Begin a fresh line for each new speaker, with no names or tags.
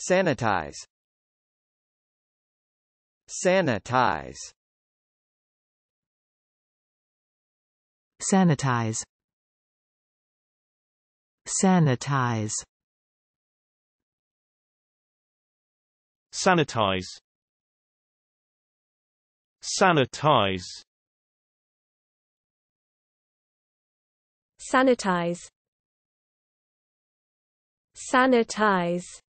Sanitize Sanitize Sanitize Sanitize Sanitize Sanitize Sanitize Sanitize